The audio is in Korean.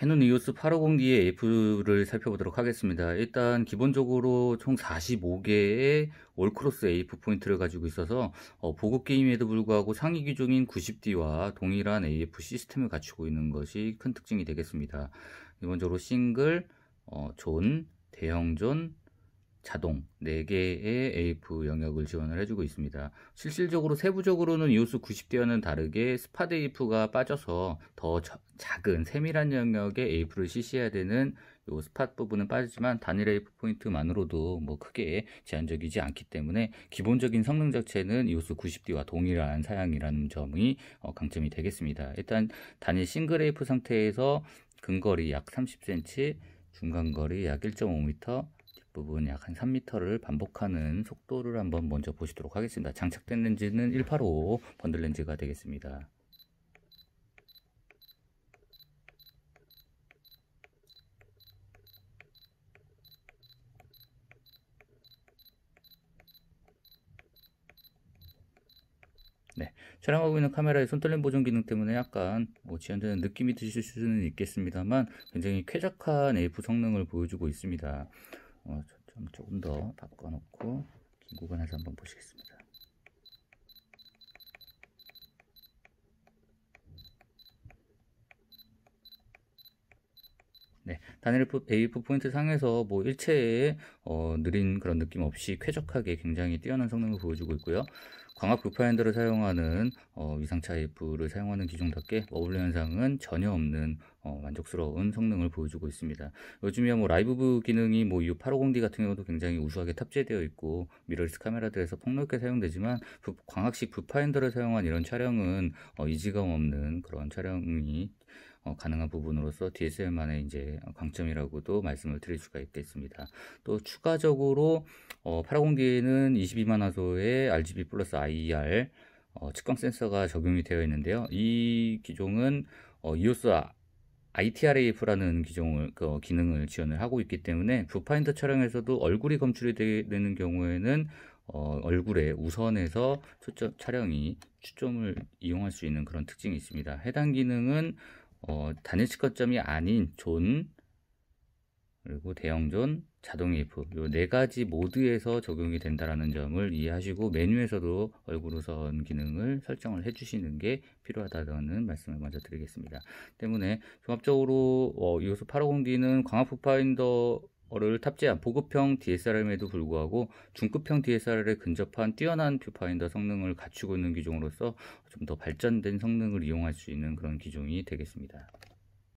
캐논 EOS 850D의 a F를 살펴보도록 하겠습니다. 일단 기본적으로 총 45개의 올크로스 AF 포인트를 가지고 있어서 어, 보급 게임에도 불구하고 상위 기종인 90D와 동일한 AF 시스템을 갖추고 있는 것이 큰 특징이 되겠습니다. 기본적으로 싱글, 어, 존, 대형존, 자동 4개의 AF 영역을 지원을 해주고 있습니다. 실질적으로 세부적으로는 이오스 90대와는 다르게 스팟 AF가 빠져서 더 저, 작은 세밀한 영역의 AF를 실시해야 되는 요 스팟 부분은 빠지지만 단일 AF 포인트만으로도 뭐 크게 제한적이지 않기 때문에 기본적인 성능 자체는 이오스 90D와 동일한 사양이라는 점이 어, 강점이 되겠습니다. 일단 단일 싱글 AF 상태에서 근거리 약 30cm, 중간거리 약 1.5m, 부분 약한 3m를 반복하는 속도를 한번 먼저 보시도록 하겠습니다. 장착된 렌즈는 185 번들 렌즈가 되겠습니다. 네, 촬영하고 있는 카메라의 손떨림 보정 기능 때문에 약간 뭐 지연되는 느낌이 드실 수는 있겠습니다만 굉장히 쾌적한 AF 성능을 보여주고 있습니다. 어, 좀 조금 더 네. 바꿔놓고 긴 구간에서 한번 보시겠습니다. 네, 단일 AF 포인트 상에서 뭐 일체의 어, 느린 그런 느낌 없이 쾌적하게 굉장히 뛰어난 성능을 보여주고 있고요. 광학 루파인더를 사용하는 어, 위상차 IF를 사용하는 기종답게 어울리 현상은 전혀 없는 어, 만족스러운 성능을 보여주고 있습니다. 요즘에뭐 라이브브 기능이 뭐 U850D 같은 경우도 굉장히 우수하게 탑재되어 있고 미러리스 카메라들에서 폭넓게 사용되지만 부, 광학식 부파인더를 사용한 이런 촬영은 어, 이지감 없는 그런 촬영이 어, 가능한 부분으로서 DSL만의 이제 강점이라고도 말씀을 드릴 수가 있겠습니다. 또 추가적으로 어, 8 5 0 d 는 22만 화소의 RGB 플러스 I IR 어, 측광 센서가 적용이 되어 있는데요. 이 기종은 어, 이오스 ITRAF라는 기종을 그 기능을 지원을 하고 있기 때문에 뷰파인더 촬영에서도 얼굴이 검출이 되는 경우에는 어, 얼굴에 우선에서 초점 촬영이 초점을 이용할 수 있는 그런 특징이 있습니다. 해당 기능은 어, 단일 측거점이 아닌 존 그리고 대형존 자동 F 요네 가지 모드에서 적용이 된다라는 점을 이해하시고 메뉴에서도 얼굴 우선 기능을 설정을 해주시는 게 필요하다는 말씀을 먼저 드리겠습니다. 때문에 종합적으로 어, 이 어, 수 850D는 광학 파인더 를 탑재한 보급형 DSRM에도 불구하고 중급형 d s l r 에 근접한 뛰어난 뷰파인더 성능을 갖추고 있는 기종으로서 좀 더 발전된 성능을 이용할 수 있는 그런 기종이 되겠습니다.